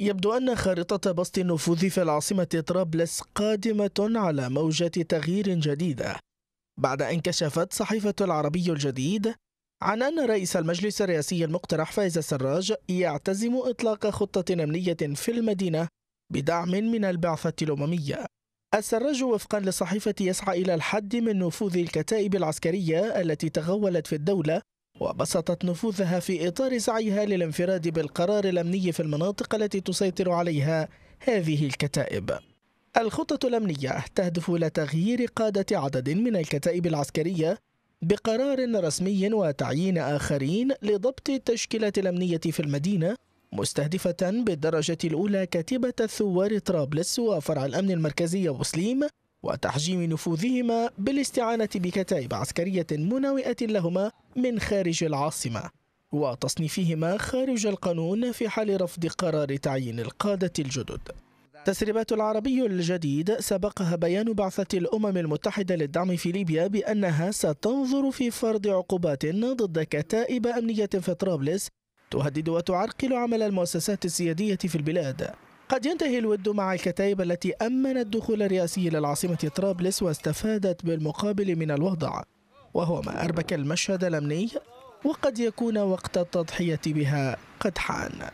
يبدو أن خارطة بسط النفوذ في العاصمة طرابلس قادمة على موجة تغيير جديدة بعد أن كشفت صحيفة العربي الجديد عن أن رئيس المجلس الرئاسي المقترح فايز السراج يعتزم إطلاق خطة أمنية في المدينة بدعم من البعثة الأممية السراج وفقا للصحيفة يسعى إلى الحد من نفوذ الكتائب العسكرية التي تغولت في الدولة وبسطت نفوذها في إطار سعيها للانفراد بالقرار الأمني في المناطق التي تسيطر عليها هذه الكتائب الخطة الأمنية تهدف إلى تغيير قادة عدد من الكتائب العسكرية بقرار رسمي وتعيين آخرين لضبط التشكيلة الأمنية في المدينة مستهدفة بالدرجة الأولى كتيبة الثوار طرابلس وفرع الأمن المركزي وسليم وتحجيم نفوذهما بالاستعانة بكتائب عسكرية مناوئة لهما من خارج العاصمة وتصنيفهما خارج القانون في حال رفض قرار تعيين القادة الجدد تسريبات العربي الجديد سبقها بيان بعثة الأمم المتحدة للدعم في ليبيا بأنها ستنظر في فرض عقوبات ضد كتائب أمنية في طرابلس تهدد وتعرقل عمل المؤسسات السيادية في البلاد قد ينتهي الود مع الكتائب التي أمنت دخول الرئاسي إلى العاصمة طرابلس واستفادت بالمقابل من الوضع وهو ما أربك المشهد الأمني وقد يكون وقت التضحية بها قد حان